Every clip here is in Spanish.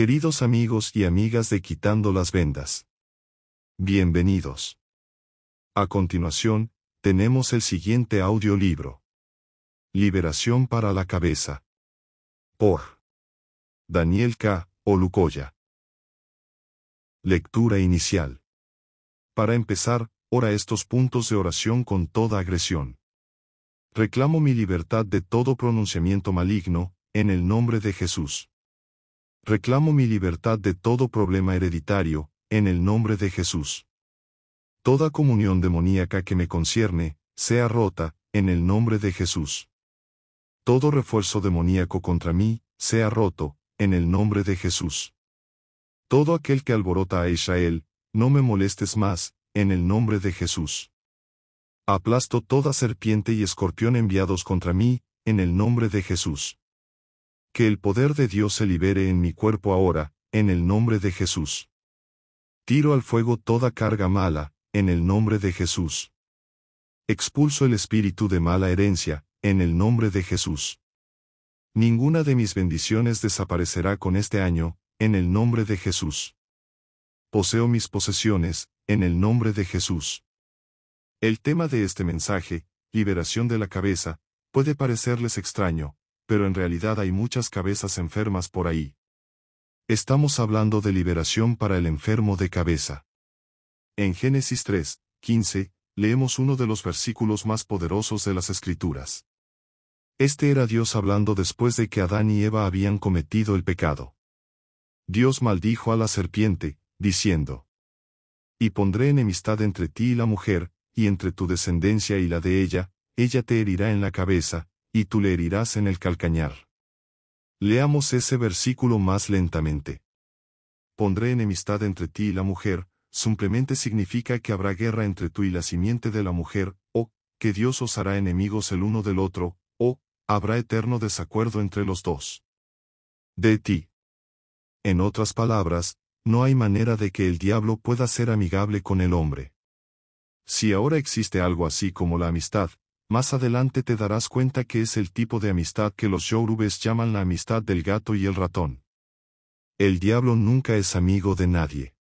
Queridos amigos y amigas de Quitando las Vendas. Bienvenidos. A continuación, tenemos el siguiente audiolibro. Liberación para la cabeza. Por Daniel K. Olucoya. Lectura inicial. Para empezar, ora estos puntos de oración con toda agresión. Reclamo mi libertad de todo pronunciamiento maligno, en el nombre de Jesús. Reclamo mi libertad de todo problema hereditario, en el nombre de Jesús. Toda comunión demoníaca que me concierne, sea rota, en el nombre de Jesús. Todo refuerzo demoníaco contra mí, sea roto, en el nombre de Jesús. Todo aquel que alborota a Israel, no me molestes más, en el nombre de Jesús. Aplasto toda serpiente y escorpión enviados contra mí, en el nombre de Jesús que el poder de Dios se libere en mi cuerpo ahora, en el nombre de Jesús. Tiro al fuego toda carga mala, en el nombre de Jesús. Expulso el espíritu de mala herencia, en el nombre de Jesús. Ninguna de mis bendiciones desaparecerá con este año, en el nombre de Jesús. Poseo mis posesiones, en el nombre de Jesús. El tema de este mensaje, liberación de la cabeza, puede parecerles extraño, pero en realidad hay muchas cabezas enfermas por ahí. Estamos hablando de liberación para el enfermo de cabeza. En Génesis 3, 15, leemos uno de los versículos más poderosos de las Escrituras. Este era Dios hablando después de que Adán y Eva habían cometido el pecado. Dios maldijo a la serpiente, diciendo, Y pondré enemistad entre ti y la mujer, y entre tu descendencia y la de ella, ella te herirá en la cabeza, y tú le herirás en el calcañar. Leamos ese versículo más lentamente. Pondré enemistad entre ti y la mujer, simplemente significa que habrá guerra entre tú y la simiente de la mujer, o, que Dios os hará enemigos el uno del otro, o, habrá eterno desacuerdo entre los dos. De ti. En otras palabras, no hay manera de que el diablo pueda ser amigable con el hombre. Si ahora existe algo así como la amistad, más adelante te darás cuenta que es el tipo de amistad que los yorubes llaman la amistad del gato y el ratón. El diablo nunca es amigo de nadie.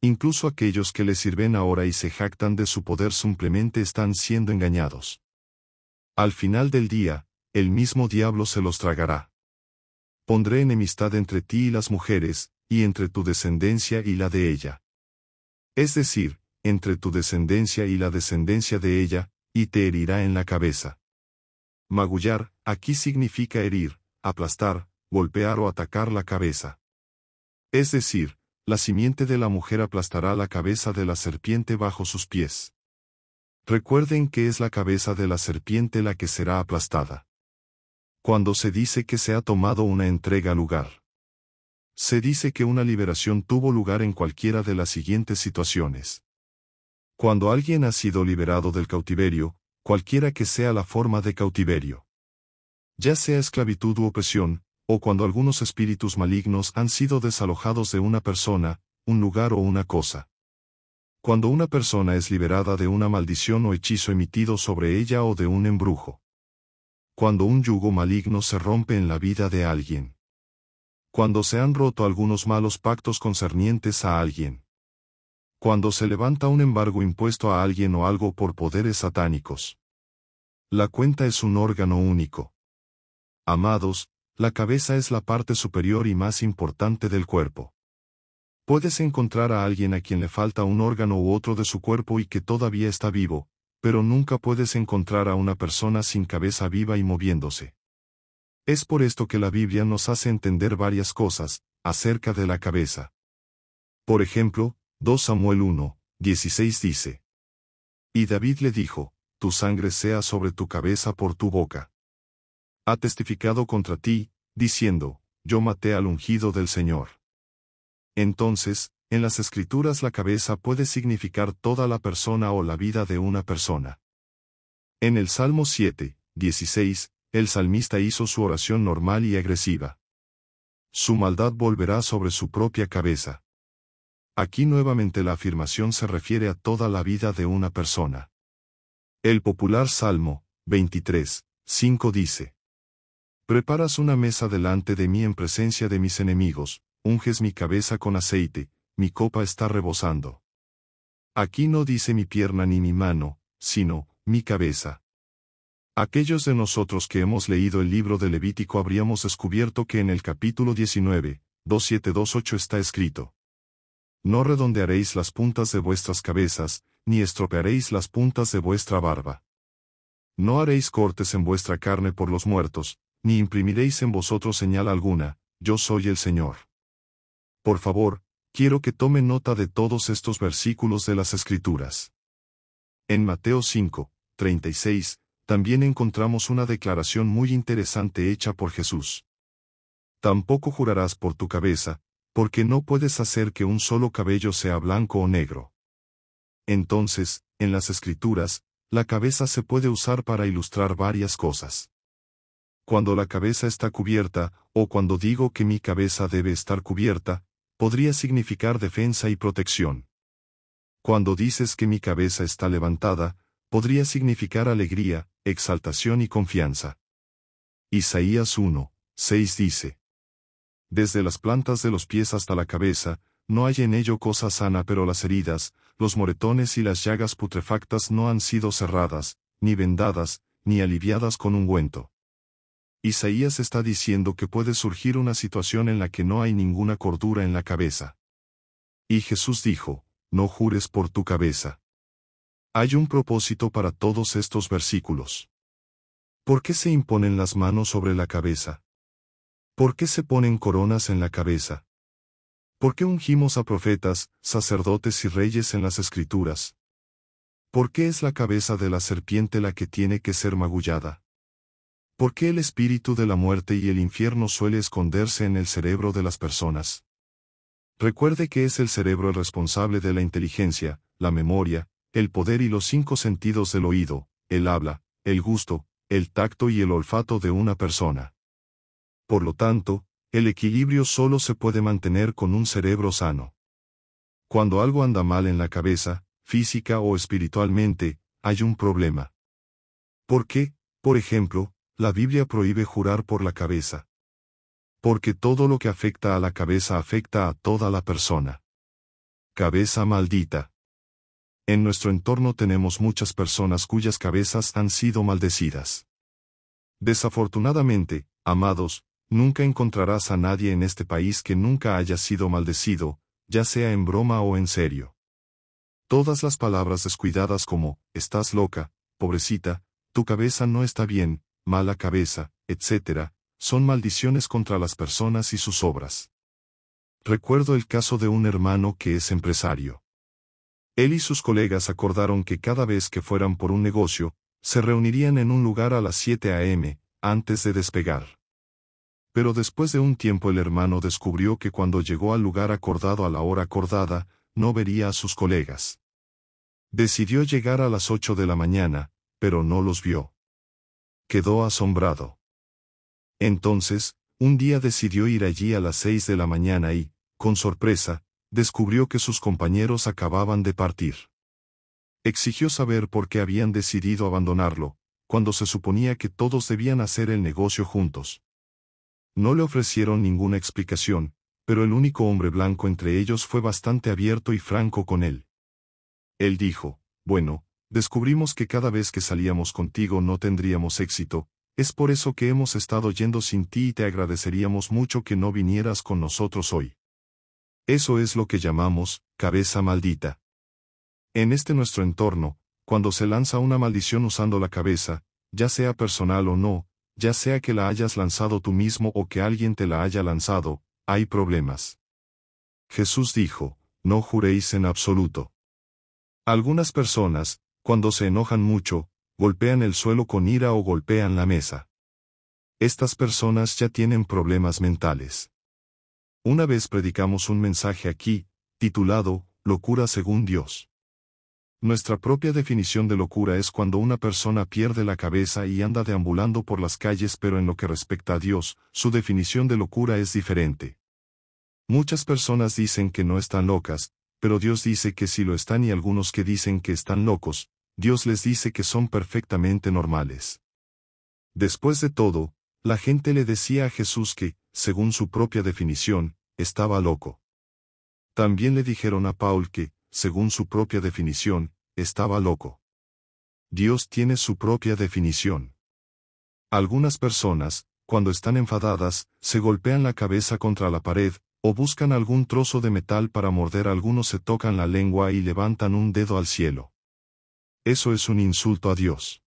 Incluso aquellos que le sirven ahora y se jactan de su poder simplemente están siendo engañados. Al final del día, el mismo diablo se los tragará. Pondré enemistad entre ti y las mujeres, y entre tu descendencia y la de ella. Es decir, entre tu descendencia y la descendencia de ella, y te herirá en la cabeza. Magullar, aquí significa herir, aplastar, golpear o atacar la cabeza. Es decir, la simiente de la mujer aplastará la cabeza de la serpiente bajo sus pies. Recuerden que es la cabeza de la serpiente la que será aplastada. Cuando se dice que se ha tomado una entrega lugar. Se dice que una liberación tuvo lugar en cualquiera de las siguientes situaciones. Cuando alguien ha sido liberado del cautiverio, cualquiera que sea la forma de cautiverio, ya sea esclavitud u opresión, o cuando algunos espíritus malignos han sido desalojados de una persona, un lugar o una cosa. Cuando una persona es liberada de una maldición o hechizo emitido sobre ella o de un embrujo. Cuando un yugo maligno se rompe en la vida de alguien. Cuando se han roto algunos malos pactos concernientes a alguien cuando se levanta un embargo impuesto a alguien o algo por poderes satánicos. La cuenta es un órgano único. Amados, la cabeza es la parte superior y más importante del cuerpo. Puedes encontrar a alguien a quien le falta un órgano u otro de su cuerpo y que todavía está vivo, pero nunca puedes encontrar a una persona sin cabeza viva y moviéndose. Es por esto que la Biblia nos hace entender varias cosas acerca de la cabeza. Por ejemplo, 2 Samuel 1, 16 dice. Y David le dijo, Tu sangre sea sobre tu cabeza por tu boca. Ha testificado contra ti, diciendo, Yo maté al ungido del Señor. Entonces, en las escrituras la cabeza puede significar toda la persona o la vida de una persona. En el Salmo 7, 16, el salmista hizo su oración normal y agresiva. Su maldad volverá sobre su propia cabeza. Aquí nuevamente la afirmación se refiere a toda la vida de una persona. El popular Salmo 23, 5 dice, Preparas una mesa delante de mí en presencia de mis enemigos, unges mi cabeza con aceite, mi copa está rebosando. Aquí no dice mi pierna ni mi mano, sino, mi cabeza. Aquellos de nosotros que hemos leído el libro de Levítico habríamos descubierto que en el capítulo 19, 2728 está escrito. No redondearéis las puntas de vuestras cabezas, ni estropearéis las puntas de vuestra barba. No haréis cortes en vuestra carne por los muertos, ni imprimiréis en vosotros señal alguna, yo soy el Señor. Por favor, quiero que tome nota de todos estos versículos de las Escrituras. En Mateo 5, 36, también encontramos una declaración muy interesante hecha por Jesús. Tampoco jurarás por tu cabeza, porque no puedes hacer que un solo cabello sea blanco o negro. Entonces, en las escrituras, la cabeza se puede usar para ilustrar varias cosas. Cuando la cabeza está cubierta, o cuando digo que mi cabeza debe estar cubierta, podría significar defensa y protección. Cuando dices que mi cabeza está levantada, podría significar alegría, exaltación y confianza. Isaías 1, 6 dice, desde las plantas de los pies hasta la cabeza, no hay en ello cosa sana pero las heridas, los moretones y las llagas putrefactas no han sido cerradas, ni vendadas, ni aliviadas con ungüento. Isaías está diciendo que puede surgir una situación en la que no hay ninguna cordura en la cabeza. Y Jesús dijo, no jures por tu cabeza. Hay un propósito para todos estos versículos. ¿Por qué se imponen las manos sobre la cabeza? ¿Por qué se ponen coronas en la cabeza? ¿Por qué ungimos a profetas, sacerdotes y reyes en las escrituras? ¿Por qué es la cabeza de la serpiente la que tiene que ser magullada? ¿Por qué el espíritu de la muerte y el infierno suele esconderse en el cerebro de las personas? Recuerde que es el cerebro el responsable de la inteligencia, la memoria, el poder y los cinco sentidos del oído, el habla, el gusto, el tacto y el olfato de una persona. Por lo tanto, el equilibrio solo se puede mantener con un cerebro sano. Cuando algo anda mal en la cabeza, física o espiritualmente, hay un problema. ¿Por qué, por ejemplo, la Biblia prohíbe jurar por la cabeza? Porque todo lo que afecta a la cabeza afecta a toda la persona. Cabeza maldita. En nuestro entorno tenemos muchas personas cuyas cabezas han sido maldecidas. Desafortunadamente, amados, nunca encontrarás a nadie en este país que nunca haya sido maldecido, ya sea en broma o en serio. Todas las palabras descuidadas como, estás loca, pobrecita, tu cabeza no está bien, mala cabeza, etc., son maldiciones contra las personas y sus obras. Recuerdo el caso de un hermano que es empresario. Él y sus colegas acordaron que cada vez que fueran por un negocio, se reunirían en un lugar a las 7 a.m., antes de despegar. Pero después de un tiempo el hermano descubrió que cuando llegó al lugar acordado a la hora acordada, no vería a sus colegas. Decidió llegar a las ocho de la mañana, pero no los vio. Quedó asombrado. Entonces, un día decidió ir allí a las seis de la mañana y, con sorpresa, descubrió que sus compañeros acababan de partir. Exigió saber por qué habían decidido abandonarlo, cuando se suponía que todos debían hacer el negocio juntos. No le ofrecieron ninguna explicación, pero el único hombre blanco entre ellos fue bastante abierto y franco con él. Él dijo, bueno, descubrimos que cada vez que salíamos contigo no tendríamos éxito, es por eso que hemos estado yendo sin ti y te agradeceríamos mucho que no vinieras con nosotros hoy. Eso es lo que llamamos, cabeza maldita. En este nuestro entorno, cuando se lanza una maldición usando la cabeza, ya sea personal o no, ya sea que la hayas lanzado tú mismo o que alguien te la haya lanzado, hay problemas. Jesús dijo, no juréis en absoluto. Algunas personas, cuando se enojan mucho, golpean el suelo con ira o golpean la mesa. Estas personas ya tienen problemas mentales. Una vez predicamos un mensaje aquí, titulado, Locura según Dios. Nuestra propia definición de locura es cuando una persona pierde la cabeza y anda deambulando por las calles pero en lo que respecta a Dios, su definición de locura es diferente. Muchas personas dicen que no están locas, pero Dios dice que sí lo están y algunos que dicen que están locos, Dios les dice que son perfectamente normales. Después de todo, la gente le decía a Jesús que, según su propia definición, estaba loco. También le dijeron a Paul que, según su propia definición, estaba loco. Dios tiene su propia definición. Algunas personas, cuando están enfadadas, se golpean la cabeza contra la pared, o buscan algún trozo de metal para morder, algunos se tocan la lengua y levantan un dedo al cielo. Eso es un insulto a Dios.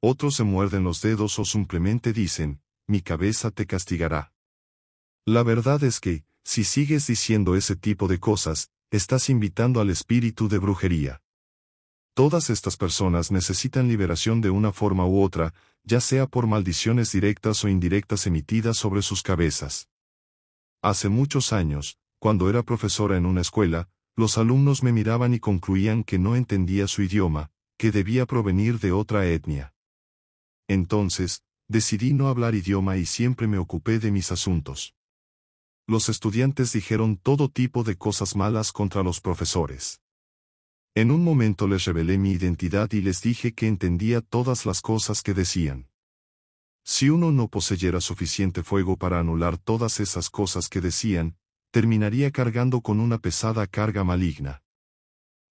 Otros se muerden los dedos o simplemente dicen, mi cabeza te castigará. La verdad es que, si sigues diciendo ese tipo de cosas, estás invitando al espíritu de brujería. Todas estas personas necesitan liberación de una forma u otra, ya sea por maldiciones directas o indirectas emitidas sobre sus cabezas. Hace muchos años, cuando era profesora en una escuela, los alumnos me miraban y concluían que no entendía su idioma, que debía provenir de otra etnia. Entonces, decidí no hablar idioma y siempre me ocupé de mis asuntos. Los estudiantes dijeron todo tipo de cosas malas contra los profesores. En un momento les revelé mi identidad y les dije que entendía todas las cosas que decían. Si uno no poseyera suficiente fuego para anular todas esas cosas que decían, terminaría cargando con una pesada carga maligna.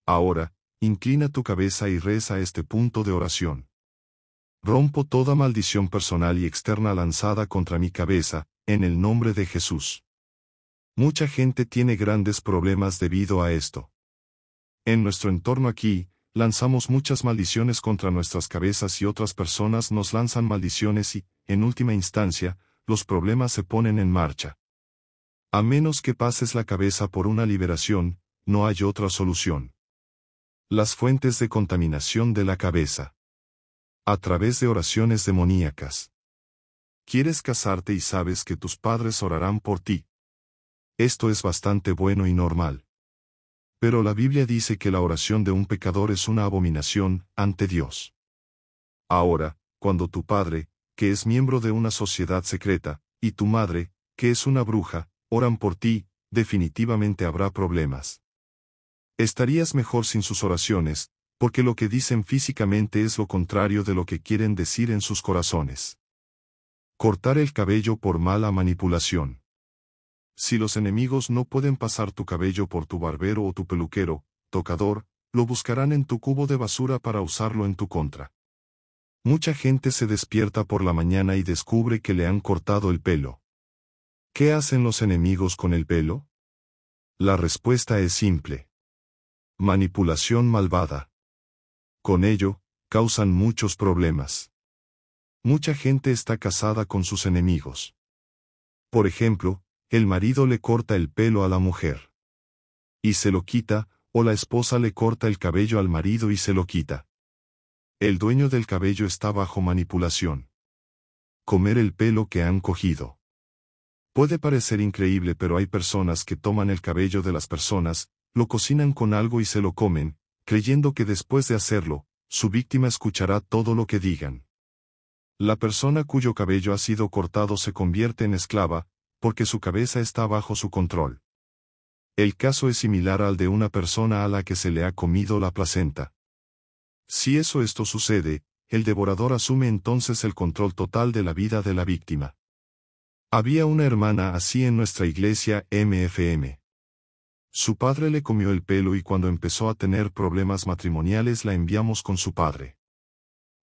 Ahora, inclina tu cabeza y reza este punto de oración. Rompo toda maldición personal y externa lanzada contra mi cabeza, en el nombre de Jesús. Mucha gente tiene grandes problemas debido a esto. En nuestro entorno aquí, lanzamos muchas maldiciones contra nuestras cabezas y otras personas nos lanzan maldiciones y, en última instancia, los problemas se ponen en marcha. A menos que pases la cabeza por una liberación, no hay otra solución. Las fuentes de contaminación de la cabeza. A través de oraciones demoníacas. Quieres casarte y sabes que tus padres orarán por ti. Esto es bastante bueno y normal. Pero la Biblia dice que la oración de un pecador es una abominación ante Dios. Ahora, cuando tu padre, que es miembro de una sociedad secreta, y tu madre, que es una bruja, oran por ti, definitivamente habrá problemas. Estarías mejor sin sus oraciones, porque lo que dicen físicamente es lo contrario de lo que quieren decir en sus corazones. Cortar el cabello por mala manipulación. Si los enemigos no pueden pasar tu cabello por tu barbero o tu peluquero, tocador, lo buscarán en tu cubo de basura para usarlo en tu contra. Mucha gente se despierta por la mañana y descubre que le han cortado el pelo. ¿Qué hacen los enemigos con el pelo? La respuesta es simple. Manipulación malvada. Con ello, causan muchos problemas. Mucha gente está casada con sus enemigos. Por ejemplo, el marido le corta el pelo a la mujer. Y se lo quita, o la esposa le corta el cabello al marido y se lo quita. El dueño del cabello está bajo manipulación. Comer el pelo que han cogido. Puede parecer increíble pero hay personas que toman el cabello de las personas, lo cocinan con algo y se lo comen, creyendo que después de hacerlo, su víctima escuchará todo lo que digan. La persona cuyo cabello ha sido cortado se convierte en esclava, porque su cabeza está bajo su control. El caso es similar al de una persona a la que se le ha comido la placenta. Si eso esto sucede, el devorador asume entonces el control total de la vida de la víctima. Había una hermana así en nuestra iglesia MFM. Su padre le comió el pelo y cuando empezó a tener problemas matrimoniales la enviamos con su padre.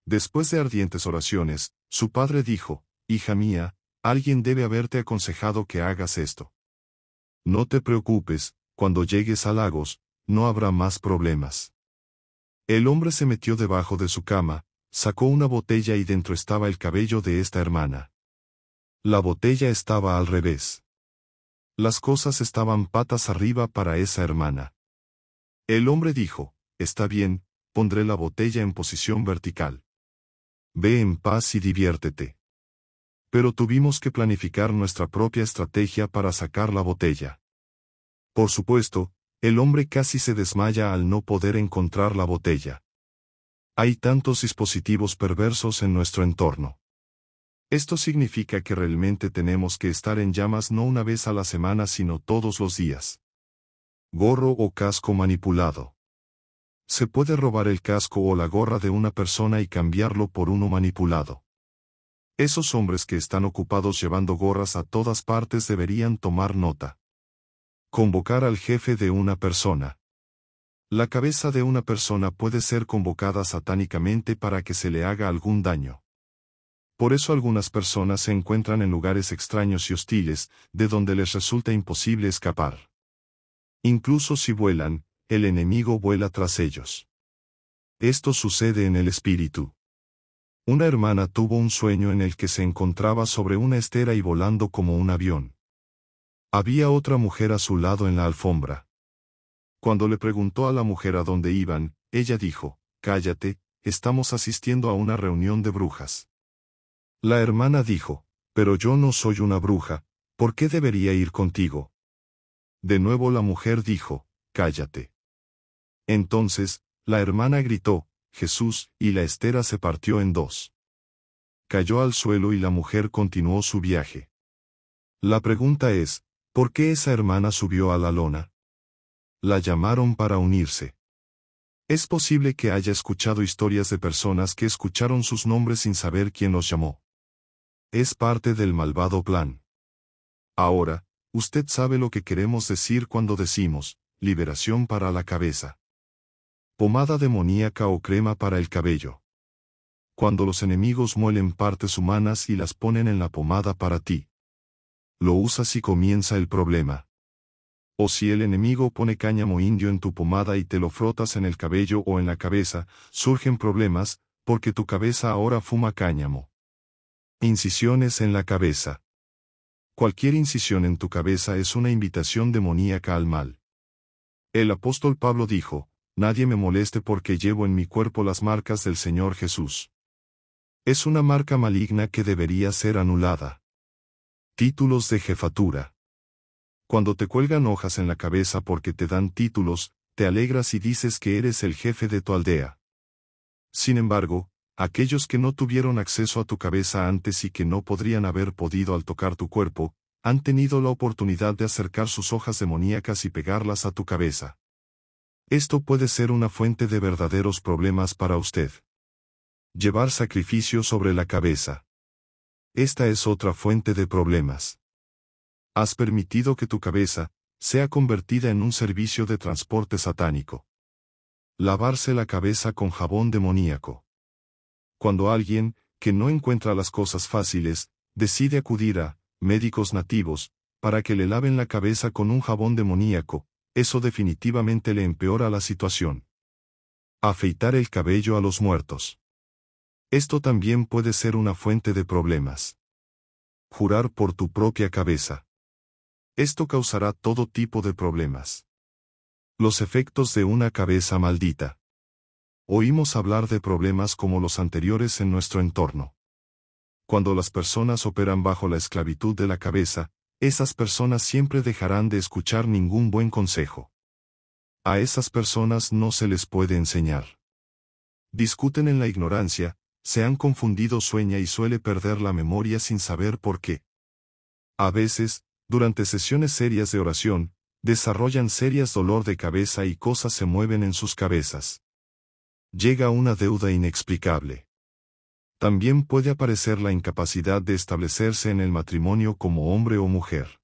Después de ardientes oraciones, su padre dijo, Hija mía, Alguien debe haberte aconsejado que hagas esto. No te preocupes, cuando llegues a Lagos, no habrá más problemas. El hombre se metió debajo de su cama, sacó una botella y dentro estaba el cabello de esta hermana. La botella estaba al revés. Las cosas estaban patas arriba para esa hermana. El hombre dijo, Está bien, pondré la botella en posición vertical. Ve en paz y diviértete pero tuvimos que planificar nuestra propia estrategia para sacar la botella. Por supuesto, el hombre casi se desmaya al no poder encontrar la botella. Hay tantos dispositivos perversos en nuestro entorno. Esto significa que realmente tenemos que estar en llamas no una vez a la semana sino todos los días. Gorro o casco manipulado. Se puede robar el casco o la gorra de una persona y cambiarlo por uno manipulado. Esos hombres que están ocupados llevando gorras a todas partes deberían tomar nota. Convocar al jefe de una persona. La cabeza de una persona puede ser convocada satánicamente para que se le haga algún daño. Por eso algunas personas se encuentran en lugares extraños y hostiles, de donde les resulta imposible escapar. Incluso si vuelan, el enemigo vuela tras ellos. Esto sucede en el espíritu. Una hermana tuvo un sueño en el que se encontraba sobre una estera y volando como un avión. Había otra mujer a su lado en la alfombra. Cuando le preguntó a la mujer a dónde iban, ella dijo, Cállate, estamos asistiendo a una reunión de brujas. La hermana dijo, Pero yo no soy una bruja, ¿por qué debería ir contigo? De nuevo la mujer dijo, Cállate. Entonces, la hermana gritó, Jesús, y la estera se partió en dos. Cayó al suelo y la mujer continuó su viaje. La pregunta es, ¿por qué esa hermana subió a la lona? La llamaron para unirse. Es posible que haya escuchado historias de personas que escucharon sus nombres sin saber quién los llamó. Es parte del malvado plan. Ahora, usted sabe lo que queremos decir cuando decimos, liberación para la cabeza pomada demoníaca o crema para el cabello. Cuando los enemigos muelen partes humanas y las ponen en la pomada para ti. Lo usas y comienza el problema. O si el enemigo pone cáñamo indio en tu pomada y te lo frotas en el cabello o en la cabeza, surgen problemas, porque tu cabeza ahora fuma cáñamo. Incisiones en la cabeza. Cualquier incisión en tu cabeza es una invitación demoníaca al mal. El apóstol Pablo dijo, nadie me moleste porque llevo en mi cuerpo las marcas del Señor Jesús. Es una marca maligna que debería ser anulada. Títulos de jefatura. Cuando te cuelgan hojas en la cabeza porque te dan títulos, te alegras y dices que eres el jefe de tu aldea. Sin embargo, aquellos que no tuvieron acceso a tu cabeza antes y que no podrían haber podido al tocar tu cuerpo, han tenido la oportunidad de acercar sus hojas demoníacas y pegarlas a tu cabeza. Esto puede ser una fuente de verdaderos problemas para usted. Llevar sacrificio sobre la cabeza. Esta es otra fuente de problemas. Has permitido que tu cabeza sea convertida en un servicio de transporte satánico. Lavarse la cabeza con jabón demoníaco. Cuando alguien, que no encuentra las cosas fáciles, decide acudir a médicos nativos, para que le laven la cabeza con un jabón demoníaco, eso definitivamente le empeora la situación. Afeitar el cabello a los muertos. Esto también puede ser una fuente de problemas. Jurar por tu propia cabeza. Esto causará todo tipo de problemas. Los efectos de una cabeza maldita. Oímos hablar de problemas como los anteriores en nuestro entorno. Cuando las personas operan bajo la esclavitud de la cabeza, esas personas siempre dejarán de escuchar ningún buen consejo. A esas personas no se les puede enseñar. Discuten en la ignorancia, se han confundido sueña y suele perder la memoria sin saber por qué. A veces, durante sesiones serias de oración, desarrollan serias dolor de cabeza y cosas se mueven en sus cabezas. Llega una deuda inexplicable también puede aparecer la incapacidad de establecerse en el matrimonio como hombre o mujer.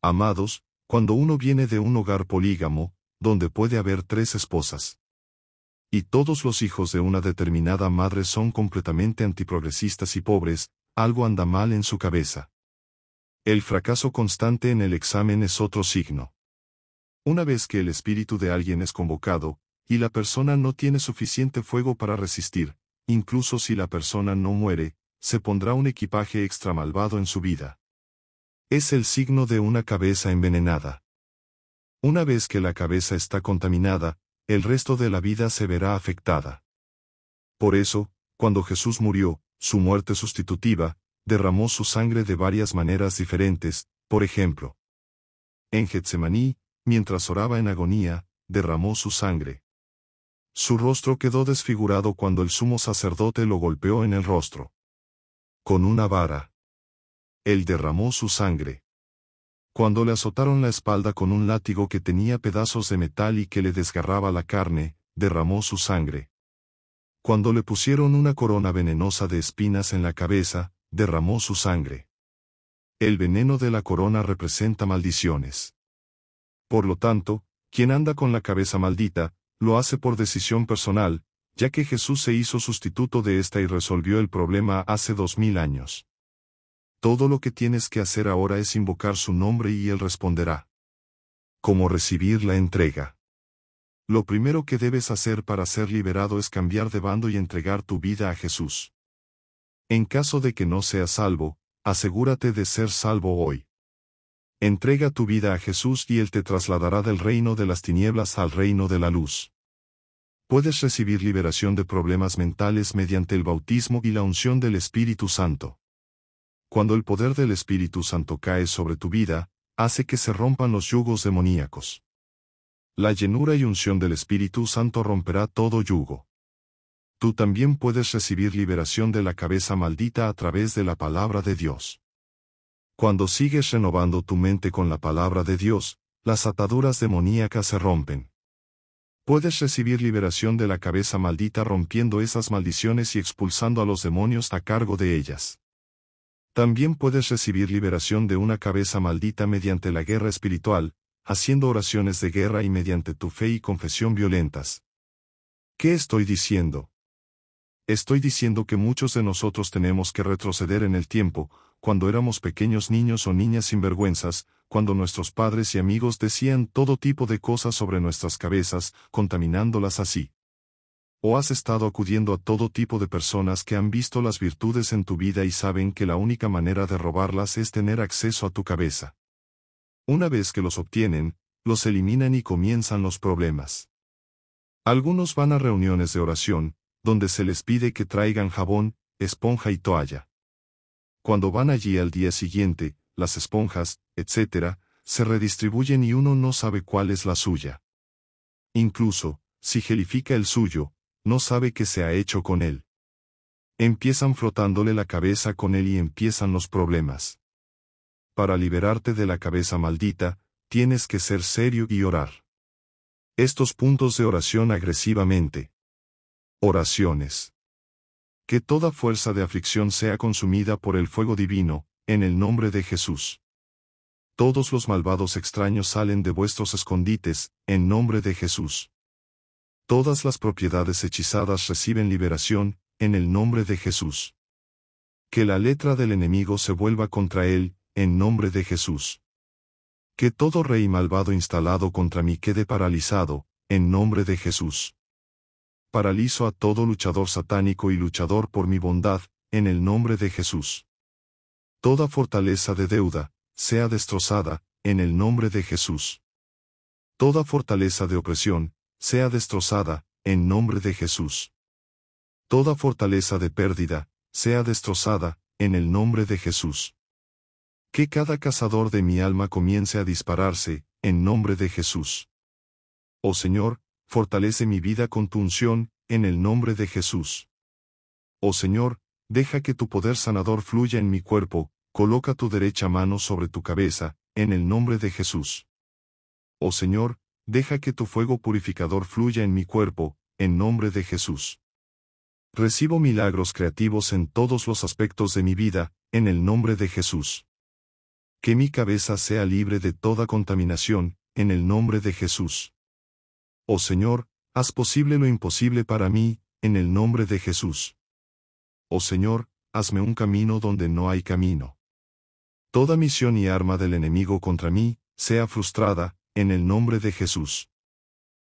Amados, cuando uno viene de un hogar polígamo, donde puede haber tres esposas, y todos los hijos de una determinada madre son completamente antiprogresistas y pobres, algo anda mal en su cabeza. El fracaso constante en el examen es otro signo. Una vez que el espíritu de alguien es convocado, y la persona no tiene suficiente fuego para resistir, incluso si la persona no muere, se pondrá un equipaje extra malvado en su vida. Es el signo de una cabeza envenenada. Una vez que la cabeza está contaminada, el resto de la vida se verá afectada. Por eso, cuando Jesús murió, su muerte sustitutiva, derramó su sangre de varias maneras diferentes, por ejemplo. En Getsemaní, mientras oraba en agonía, derramó su sangre. Su rostro quedó desfigurado cuando el sumo sacerdote lo golpeó en el rostro. Con una vara. Él derramó su sangre. Cuando le azotaron la espalda con un látigo que tenía pedazos de metal y que le desgarraba la carne, derramó su sangre. Cuando le pusieron una corona venenosa de espinas en la cabeza, derramó su sangre. El veneno de la corona representa maldiciones. Por lo tanto, quien anda con la cabeza maldita, lo hace por decisión personal, ya que Jesús se hizo sustituto de esta y resolvió el problema hace dos mil años. Todo lo que tienes que hacer ahora es invocar su nombre y Él responderá. ¿Cómo recibir la entrega? Lo primero que debes hacer para ser liberado es cambiar de bando y entregar tu vida a Jesús. En caso de que no seas salvo, asegúrate de ser salvo hoy. Entrega tu vida a Jesús y Él te trasladará del reino de las tinieblas al reino de la luz. Puedes recibir liberación de problemas mentales mediante el bautismo y la unción del Espíritu Santo. Cuando el poder del Espíritu Santo cae sobre tu vida, hace que se rompan los yugos demoníacos. La llenura y unción del Espíritu Santo romperá todo yugo. Tú también puedes recibir liberación de la cabeza maldita a través de la palabra de Dios. Cuando sigues renovando tu mente con la palabra de Dios, las ataduras demoníacas se rompen. Puedes recibir liberación de la cabeza maldita rompiendo esas maldiciones y expulsando a los demonios a cargo de ellas. También puedes recibir liberación de una cabeza maldita mediante la guerra espiritual, haciendo oraciones de guerra y mediante tu fe y confesión violentas. ¿Qué estoy diciendo? Estoy diciendo que muchos de nosotros tenemos que retroceder en el tiempo, cuando éramos pequeños niños o niñas sinvergüenzas, cuando nuestros padres y amigos decían todo tipo de cosas sobre nuestras cabezas, contaminándolas así. ¿O has estado acudiendo a todo tipo de personas que han visto las virtudes en tu vida y saben que la única manera de robarlas es tener acceso a tu cabeza? Una vez que los obtienen, los eliminan y comienzan los problemas. Algunos van a reuniones de oración, donde se les pide que traigan jabón, esponja y toalla. Cuando van allí al día siguiente, las esponjas, etc., se redistribuyen y uno no sabe cuál es la suya. Incluso, si gelifica el suyo, no sabe qué se ha hecho con él. Empiezan frotándole la cabeza con él y empiezan los problemas. Para liberarte de la cabeza maldita, tienes que ser serio y orar. Estos puntos de oración agresivamente. Oraciones. Que toda fuerza de aflicción sea consumida por el fuego divino, en el nombre de Jesús. Todos los malvados extraños salen de vuestros escondites, en nombre de Jesús. Todas las propiedades hechizadas reciben liberación, en el nombre de Jesús. Que la letra del enemigo se vuelva contra él, en nombre de Jesús. Que todo rey malvado instalado contra mí quede paralizado, en nombre de Jesús paralizo a todo luchador satánico y luchador por mi bondad, en el nombre de Jesús. Toda fortaleza de deuda, sea destrozada, en el nombre de Jesús. Toda fortaleza de opresión, sea destrozada, en nombre de Jesús. Toda fortaleza de pérdida, sea destrozada, en el nombre de Jesús. Que cada cazador de mi alma comience a dispararse, en nombre de Jesús. Oh Señor, fortalece mi vida con tu unción, en el nombre de Jesús. Oh Señor, deja que tu poder sanador fluya en mi cuerpo, coloca tu derecha mano sobre tu cabeza, en el nombre de Jesús. Oh Señor, deja que tu fuego purificador fluya en mi cuerpo, en nombre de Jesús. Recibo milagros creativos en todos los aspectos de mi vida, en el nombre de Jesús. Que mi cabeza sea libre de toda contaminación, en el nombre de Jesús. Oh Señor, haz posible lo imposible para mí, en el nombre de Jesús. Oh Señor, hazme un camino donde no hay camino. Toda misión y arma del enemigo contra mí, sea frustrada, en el nombre de Jesús.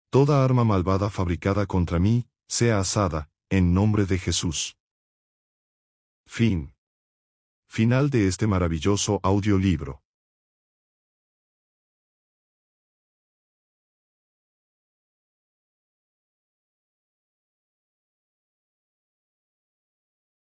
Toda arma malvada fabricada contra mí, sea asada, en nombre de Jesús. Fin. Final de este maravilloso audiolibro.